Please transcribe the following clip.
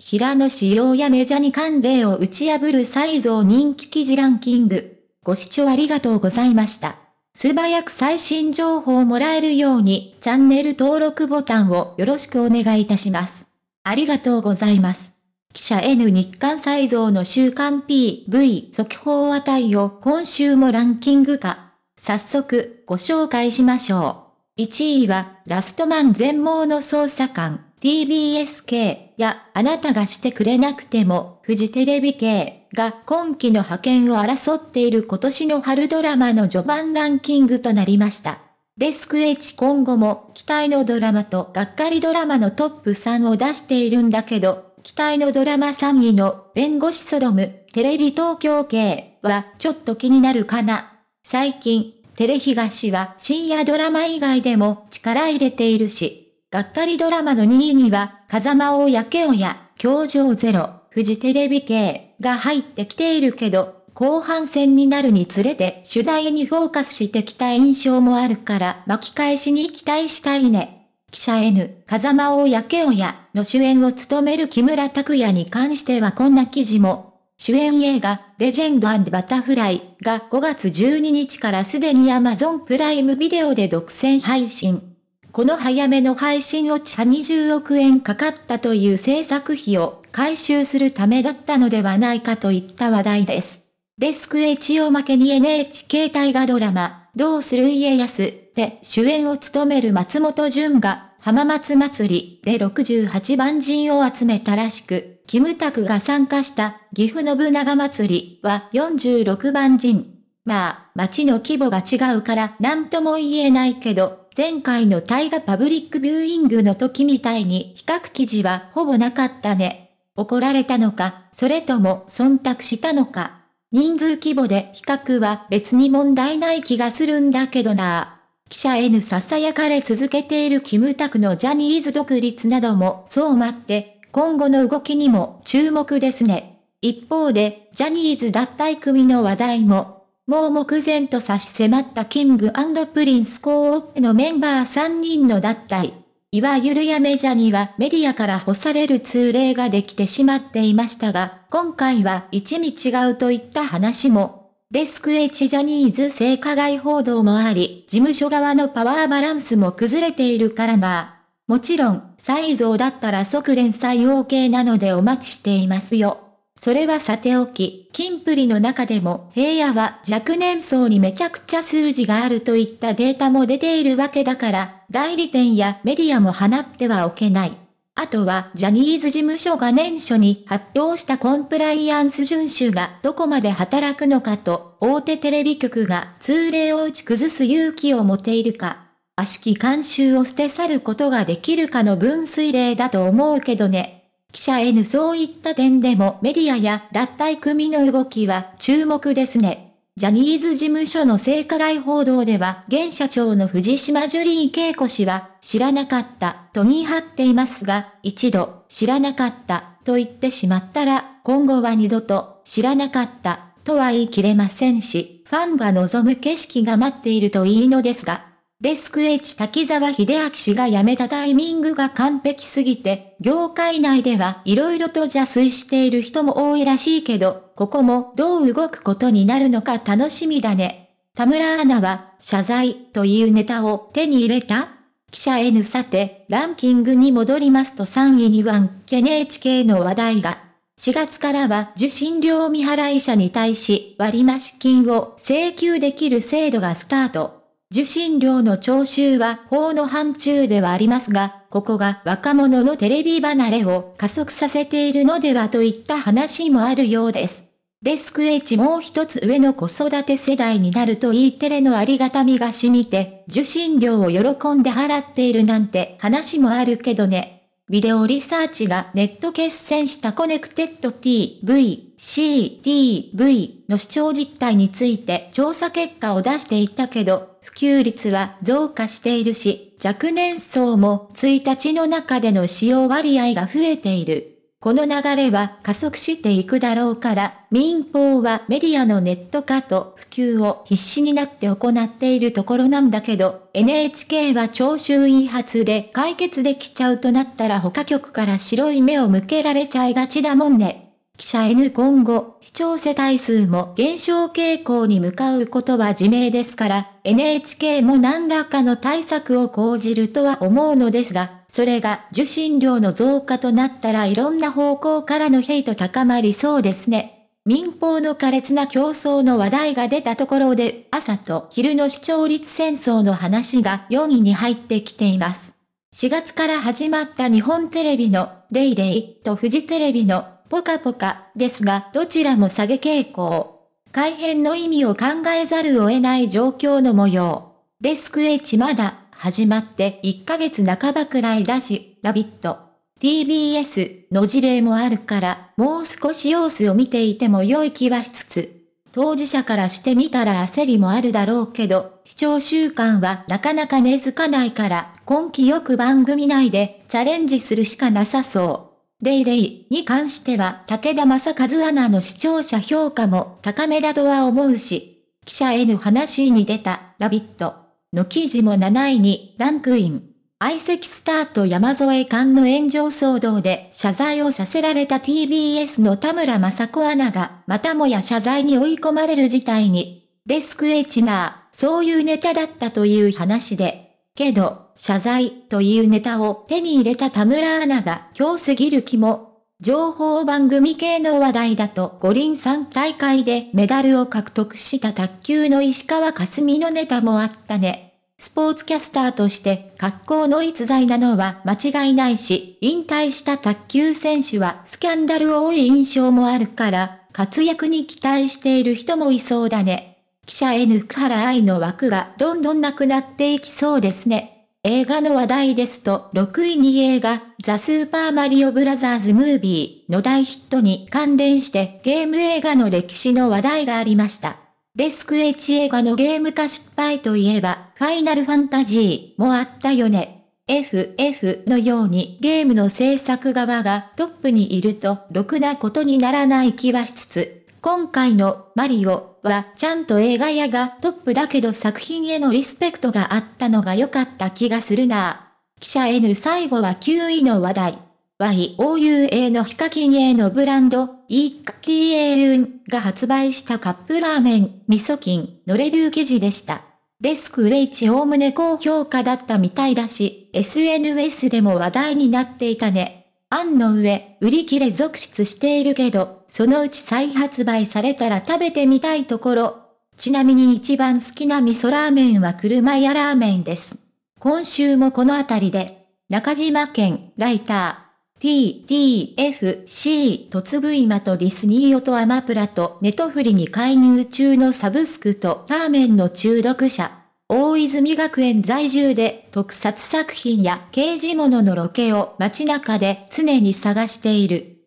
平野紫耀やメジャに関連を打ち破る再造人気記事ランキング。ご視聴ありがとうございました。素早く最新情報をもらえるようにチャンネル登録ボタンをよろしくお願いいたします。ありがとうございます。記者 N 日刊再造の週刊 PV 速報値を今週もランキング化。早速ご紹介しましょう。1位はラストマン全盲の捜査官。TBS 系やあなたがしてくれなくてもフジテレビ系が今期の派遣を争っている今年の春ドラマの序盤ランキングとなりました。デスク H 今後も期待のドラマとがっかりドラマのトップ3を出しているんだけど、期待のドラマ3位の弁護士ソロム、テレビ東京系はちょっと気になるかな。最近、テレ東は深夜ドラマ以外でも力入れているし、がっかりドラマの2位には、風間王やけおや、教場ゼロ、富士テレビ系が入ってきているけど、後半戦になるにつれて主題にフォーカスしてきた印象もあるから巻き返しに期待したいね。記者 N、風間王やけおやの主演を務める木村拓也に関してはこんな記事も。主演映画、レジェンドバタフライが5月12日からすでにアマゾンプライムビデオで独占配信。この早めの配信落ちは20億円かかったという制作費を回収するためだったのではないかといった話題です。デスク H を負けに NHK 大河ドラマ、どうする家康で主演を務める松本潤が浜松祭りで68万人を集めたらしく、キムタクが参加した岐阜信長祭りは46万人。まあ、町の規模が違うから何とも言えないけど、前回の大河パブリックビューイングの時みたいに比較記事はほぼなかったね。怒られたのか、それとも忖度したのか。人数規模で比較は別に問題ない気がするんだけどな。記者 N 囁かれ続けているキムタクのジャニーズ独立などもそう待って、今後の動きにも注目ですね。一方で、ジャニーズ脱退組の話題ももう目前と差し迫ったキングプリンスコープのメンバー3人の脱退。いわゆるやメジャーにはメディアから干される通例ができてしまっていましたが、今回は一味違うといった話も。デスク H ジャニーズ性加害報道もあり、事務所側のパワーバランスも崩れているからな。もちろん、再造だったら即連載 OK なのでお待ちしていますよ。それはさておき、金プリの中でも平野は若年層にめちゃくちゃ数字があるといったデータも出ているわけだから、代理店やメディアも放ってはおけない。あとはジャニーズ事務所が年初に発表したコンプライアンス遵守がどこまで働くのかと、大手テレビ局が通例を打ち崩す勇気を持っているか、悪しき慣習を捨て去ることができるかの分水例だと思うけどね。記者へのそういった点でもメディアや脱退組の動きは注目ですね。ジャニーズ事務所の性加害報道では、現社長の藤島ジュリー恵子氏は、知らなかったと言い張っていますが、一度、知らなかったと言ってしまったら、今後は二度と、知らなかったとは言い切れませんし、ファンが望む景色が待っているといいのですが、デスク H 滝沢秀明氏が辞めたタイミングが完璧すぎて、業界内では色々と邪推している人も多いらしいけど、ここもどう動くことになるのか楽しみだね。田村アナは、謝罪というネタを手に入れた記者 N さて、ランキングに戻りますと3位には NHK の話題が。4月からは受信料未払い者に対し割増金を請求できる制度がスタート。受信料の徴収は法の範疇ではありますが、ここが若者のテレビ離れを加速させているのではといった話もあるようです。デスク H もう一つ上の子育て世代になると E テレのありがたみが染みて、受信料を喜んで払っているなんて話もあるけどね。ビデオリサーチがネット決戦したコネクテッド TV、CTV の視聴実態について調査結果を出していたけど、普及率は増加しているし、若年層も1日の中での使用割合が増えている。この流れは加速していくだろうから、民放はメディアのネット化と普及を必死になって行っているところなんだけど、NHK は聴衆一発で解決できちゃうとなったら他局から白い目を向けられちゃいがちだもんね。記者 N 今後、視聴世帯数も減少傾向に向かうことは自明ですから、NHK も何らかの対策を講じるとは思うのですが、それが受信料の増加となったらいろんな方向からのヘイト高まりそうですね。民放の苛烈な競争の話題が出たところで、朝と昼の視聴率戦争の話が4位に入ってきています。4月から始まった日本テレビのデイデイとフジテレビのポカポカですがどちらも下げ傾向。改変の意味を考えざるを得ない状況の模様。デスク H まだ始まって1ヶ月半ばくらいだし、ラビット。TBS の事例もあるから、もう少し様子を見ていても良い気はしつつ、当事者からしてみたら焦りもあるだろうけど、視聴習慣はなかなか根付かないから、今季よく番組内でチャレンジするしかなさそう。レイレイに関しては武田正和アナの視聴者評価も高めだとは思うし、記者への話に出たラビットの記事も7位にランクイン。相席スタート山添館の炎上騒動で謝罪をさせられた TBS の田村正子アナがまたもや謝罪に追い込まれる事態に、デスクエチナー、そういうネタだったという話でけど、謝罪というネタを手に入れた田村アナが今日すぎる気も。情報番組系の話題だと五輪3大会でメダルを獲得した卓球の石川佳純のネタもあったね。スポーツキャスターとして格好の逸材なのは間違いないし、引退した卓球選手はスキャンダル多い印象もあるから、活躍に期待している人もいそうだね。記者 N 福原愛の枠がどんどんなくなっていきそうですね。映画の話題ですと、6位に映画、ザ・スーパーマリオブラザーズ・ムービーの大ヒットに関連してゲーム映画の歴史の話題がありました。デスク H 映画のゲーム化失敗といえば、ファイナルファンタジーもあったよね。FF のようにゲームの制作側がトップにいると、ろくなことにならない気はしつつ、今回のマリオはちゃんと映画屋がトップだけど作品へのリスペクトがあったのが良かった気がするな記者 N 最後は9位の話題。YOUA のヒカキン A のブランド、イッカキエウンが発売したカップラーメン、味噌菌のレビュー記事でした。デスク H おおむね高評価だったみたいだし、SNS でも話題になっていたね。案の上、売り切れ続出しているけど、そのうち再発売されたら食べてみたいところ。ちなみに一番好きな味噌ラーメンは車屋ラーメンです。今週もこのあたりで、中島県ライター。TTFC とつぶいまとディスニーオとアマプラとネトフリに介入中のサブスクとラーメンの中毒者。大泉学園在住で特撮作品や刑事物のロケを街中で常に探している。